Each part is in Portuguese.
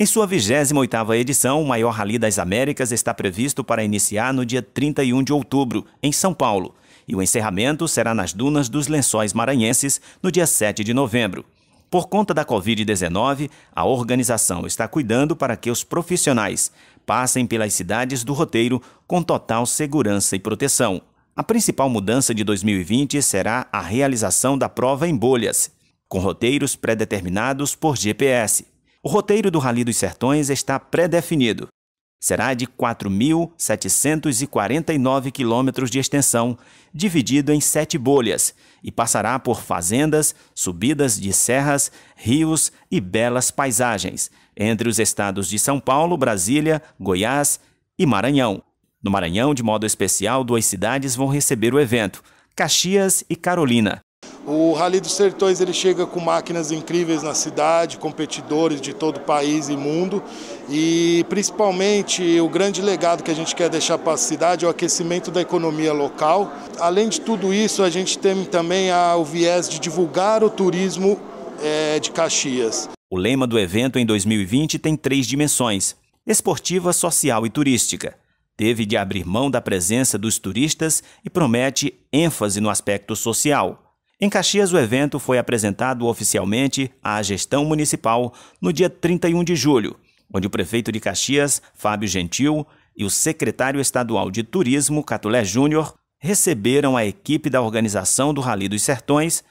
Em sua 28ª edição, o maior Rally das Américas está previsto para iniciar no dia 31 de outubro, em São Paulo, e o encerramento será nas dunas dos Lençóis Maranhenses, no dia 7 de novembro. Por conta da Covid-19, a organização está cuidando para que os profissionais passem pelas cidades do roteiro com total segurança e proteção. A principal mudança de 2020 será a realização da prova em bolhas, com roteiros pré-determinados por GPS. O roteiro do Rally dos Sertões está pré-definido. Será de 4.749 quilômetros de extensão, dividido em sete bolhas, e passará por fazendas, subidas de serras, rios e belas paisagens, entre os estados de São Paulo, Brasília, Goiás e Maranhão. No Maranhão, de modo especial, duas cidades vão receber o evento: Caxias e Carolina. O Rally dos Sertões ele chega com máquinas incríveis na cidade, competidores de todo o país e mundo. E principalmente o grande legado que a gente quer deixar para a cidade é o aquecimento da economia local. Além de tudo isso, a gente tem também o viés de divulgar o turismo é, de Caxias. O lema do evento em 2020 tem três dimensões: esportiva, social e turística teve de abrir mão da presença dos turistas e promete ênfase no aspecto social. Em Caxias, o evento foi apresentado oficialmente à gestão municipal no dia 31 de julho, onde o prefeito de Caxias, Fábio Gentil, e o secretário estadual de Turismo, Catulé Júnior, receberam a equipe da organização do Rally dos Sertões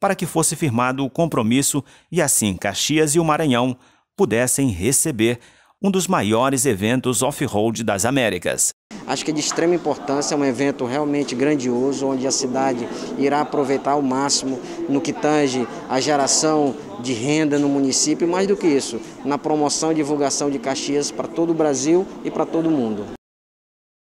para que fosse firmado o compromisso e assim Caxias e o Maranhão pudessem receber um dos maiores eventos off-road das Américas. Acho que é de extrema importância, é um evento realmente grandioso, onde a cidade irá aproveitar ao máximo no que tange a geração de renda no município, e mais do que isso, na promoção e divulgação de Caxias para todo o Brasil e para todo o mundo.